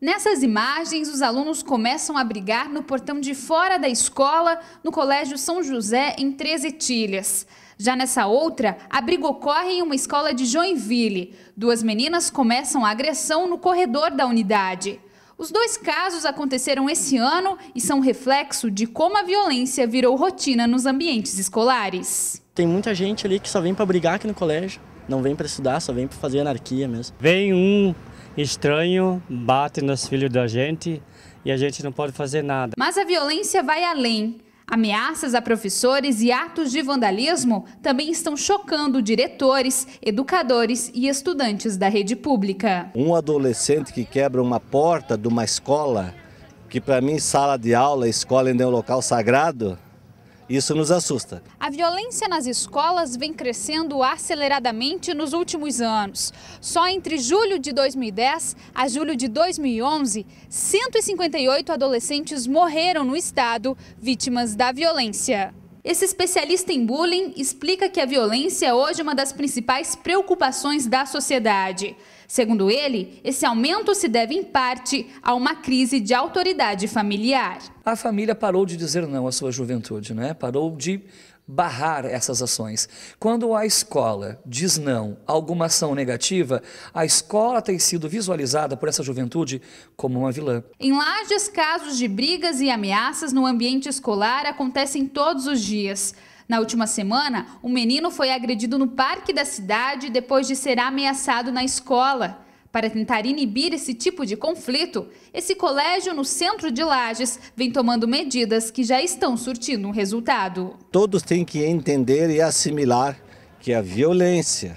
Nessas imagens, os alunos começam a brigar no portão de fora da escola, no Colégio São José, em Três Etilhas. Já nessa outra, a briga ocorre em uma escola de Joinville. Duas meninas começam a agressão no corredor da unidade. Os dois casos aconteceram esse ano e são reflexo de como a violência virou rotina nos ambientes escolares. Tem muita gente ali que só vem para brigar aqui no colégio, não vem para estudar, só vem para fazer anarquia mesmo. Vem um estranho, bate nos filhos da gente e a gente não pode fazer nada. Mas a violência vai além. Ameaças a professores e atos de vandalismo também estão chocando diretores, educadores e estudantes da rede pública. Um adolescente que quebra uma porta de uma escola, que para mim sala de aula, escola ainda é um local sagrado, isso nos assusta. A violência nas escolas vem crescendo aceleradamente nos últimos anos. Só entre julho de 2010 a julho de 2011, 158 adolescentes morreram no estado vítimas da violência. Esse especialista em bullying explica que a violência é hoje uma das principais preocupações da sociedade. Segundo ele, esse aumento se deve, em parte, a uma crise de autoridade familiar. A família parou de dizer não à sua juventude, né? parou de barrar essas ações. Quando a escola diz não a alguma ação negativa, a escola tem sido visualizada por essa juventude como uma vilã. Em Lages, casos de brigas e ameaças no ambiente escolar acontecem todos os dias dias. Na última semana, um menino foi agredido no parque da cidade depois de ser ameaçado na escola. Para tentar inibir esse tipo de conflito, esse colégio no centro de Lages vem tomando medidas que já estão surtindo um resultado. Todos têm que entender e assimilar que a violência,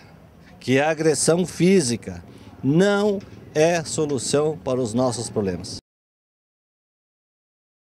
que a agressão física não é solução para os nossos problemas.